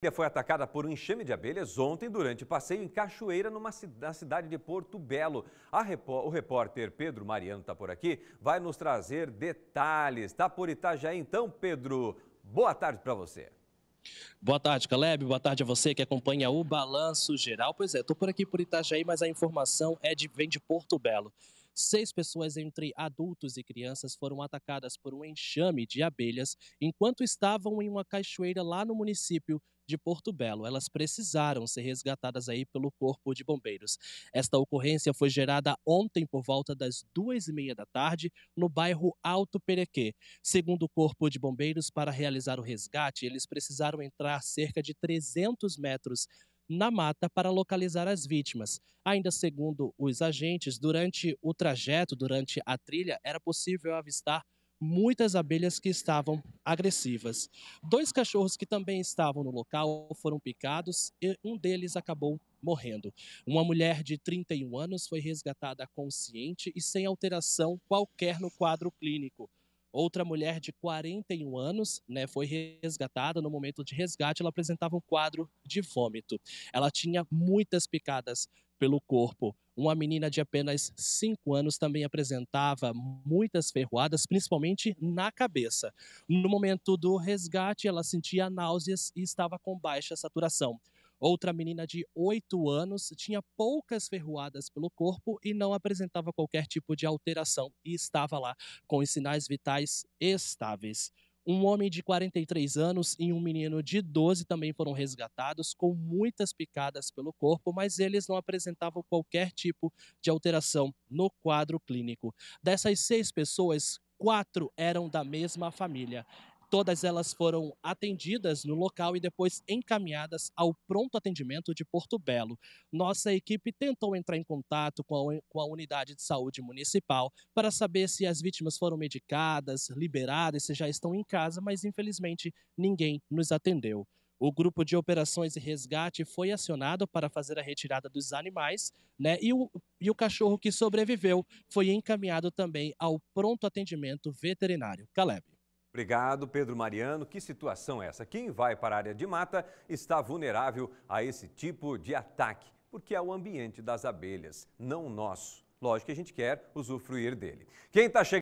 Ilha foi atacada por um enxame de abelhas ontem durante passeio em Cachoeira, numa na cidade de Porto Belo. Repó o repórter Pedro Mariano está por aqui, vai nos trazer detalhes. Está por Itajaí então, Pedro. Boa tarde para você. Boa tarde, Caleb. Boa tarde a você que acompanha o Balanço Geral. Pois é, estou por aqui por Itajaí, mas a informação é de, vem de Porto Belo. Seis pessoas, entre adultos e crianças, foram atacadas por um enxame de abelhas enquanto estavam em uma cachoeira lá no município de Porto Belo. Elas precisaram ser resgatadas aí pelo Corpo de Bombeiros. Esta ocorrência foi gerada ontem por volta das duas e meia da tarde no bairro Alto Perequê. Segundo o Corpo de Bombeiros, para realizar o resgate, eles precisaram entrar cerca de 300 metros na mata para localizar as vítimas. Ainda segundo os agentes, durante o trajeto, durante a trilha, era possível avistar muitas abelhas que estavam agressivas. Dois cachorros que também estavam no local foram picados e um deles acabou morrendo. Uma mulher de 31 anos foi resgatada consciente e sem alteração qualquer no quadro clínico. Outra mulher de 41 anos né, foi resgatada. No momento de resgate, ela apresentava um quadro de vômito. Ela tinha muitas picadas pelo corpo. Uma menina de apenas 5 anos também apresentava muitas ferroadas, principalmente na cabeça. No momento do resgate, ela sentia náuseas e estava com baixa saturação. Outra menina de 8 anos tinha poucas ferroadas pelo corpo e não apresentava qualquer tipo de alteração e estava lá com os sinais vitais estáveis. Um homem de 43 anos e um menino de 12 também foram resgatados com muitas picadas pelo corpo, mas eles não apresentavam qualquer tipo de alteração no quadro clínico. Dessas seis pessoas, quatro eram da mesma família. Todas elas foram atendidas no local e depois encaminhadas ao pronto atendimento de Porto Belo. Nossa equipe tentou entrar em contato com a, com a unidade de saúde municipal para saber se as vítimas foram medicadas, liberadas, se já estão em casa, mas infelizmente ninguém nos atendeu. O grupo de operações e resgate foi acionado para fazer a retirada dos animais, né? E o, e o cachorro que sobreviveu foi encaminhado também ao pronto atendimento veterinário. Caleb. Obrigado, Pedro Mariano. Que situação é essa? Quem vai para a área de mata está vulnerável a esse tipo de ataque, porque é o ambiente das abelhas, não o nosso. Lógico que a gente quer usufruir dele. Quem está chegando